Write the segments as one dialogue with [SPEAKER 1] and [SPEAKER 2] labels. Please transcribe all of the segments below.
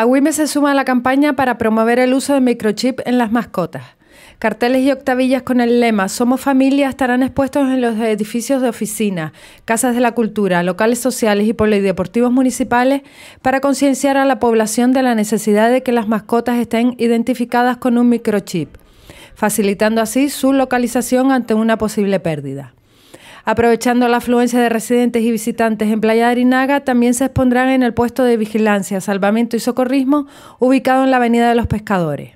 [SPEAKER 1] A se suma a la campaña para promover el uso de microchip en las mascotas. Carteles y octavillas con el lema Somos familia estarán expuestos en los edificios de oficinas, casas de la cultura, locales sociales y polideportivos municipales para concienciar a la población de la necesidad de que las mascotas estén identificadas con un microchip, facilitando así su localización ante una posible pérdida. Aprovechando la afluencia de residentes y visitantes en Playa de Arinaga, también se expondrán en el puesto de vigilancia, salvamento y socorrismo ubicado en la Avenida de los Pescadores.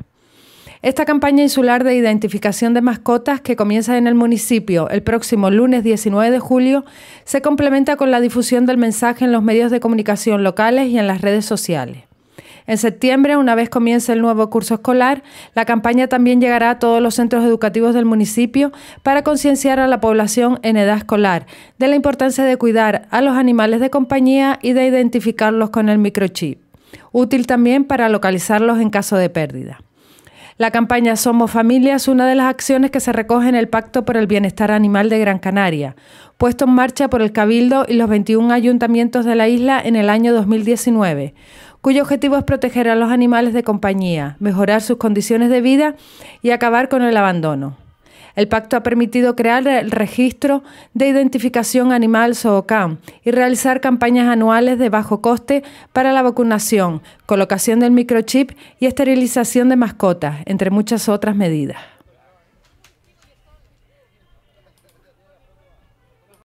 [SPEAKER 1] Esta campaña insular de identificación de mascotas que comienza en el municipio el próximo lunes 19 de julio se complementa con la difusión del mensaje en los medios de comunicación locales y en las redes sociales. En septiembre, una vez comience el nuevo curso escolar, la campaña también llegará a todos los centros educativos del municipio para concienciar a la población en edad escolar de la importancia de cuidar a los animales de compañía y de identificarlos con el microchip, útil también para localizarlos en caso de pérdida. La campaña Somos Familia es una de las acciones que se recoge en el Pacto por el Bienestar Animal de Gran Canaria, puesto en marcha por el Cabildo y los 21 ayuntamientos de la isla en el año 2019, cuyo objetivo es proteger a los animales de compañía, mejorar sus condiciones de vida y acabar con el abandono. El pacto ha permitido crear el registro de identificación animal SOOCAM y realizar campañas anuales de bajo coste para la vacunación, colocación del microchip y esterilización de mascotas, entre muchas otras medidas.